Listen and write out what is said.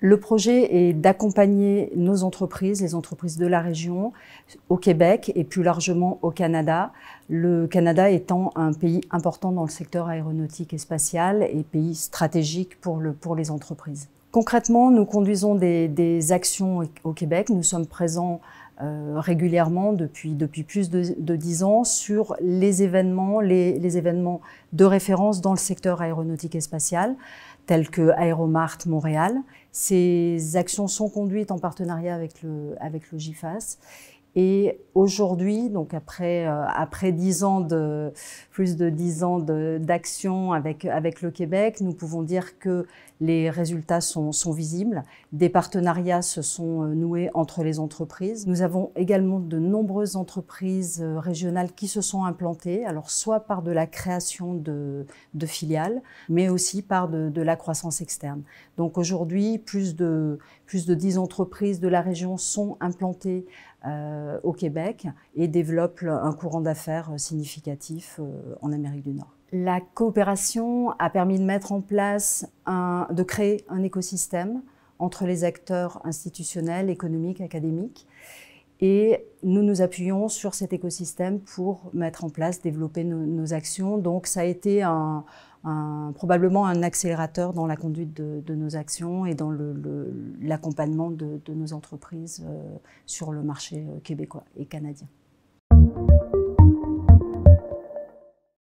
Le projet est d'accompagner nos entreprises, les entreprises de la région, au Québec et plus largement au Canada. Le Canada étant un pays important dans le secteur aéronautique et spatial et pays stratégique pour, les entreprises. Concrètement, nous conduisons des, actions au Québec. Nous sommes présents euh, régulièrement depuis, depuis plus de, dix ans sur les événements, les, événements de référence dans le secteur aéronautique et spatial, tels que Aéromart Montréal. Ces actions sont conduites en partenariat avec le, avec le GIFAS et aujourd'hui, donc après euh, après dix ans de plus de dix ans d'action avec avec le Québec, nous pouvons dire que les résultats sont, sont visibles. Des partenariats se sont euh, noués entre les entreprises. Nous avons également de nombreuses entreprises euh, régionales qui se sont implantées, alors soit par de la création de, filiales, mais aussi par de, de la croissance externe. Donc aujourd'hui, plus de plus de dix entreprises de la région sont implantées euh, au Québec et développe un courant d'affaires significatif euh, en Amérique du Nord. La coopération a permis de mettre en place, de créer un écosystème entre les acteurs institutionnels, économiques, académiques. Et nous nous appuyons sur cet écosystème pour mettre en place, développer nos, actions. Donc ça a été probablement un accélérateur dans la conduite de, nos actions et dans l'accompagnement de, nos entreprises euh, sur le marché euh, québécois et canadien.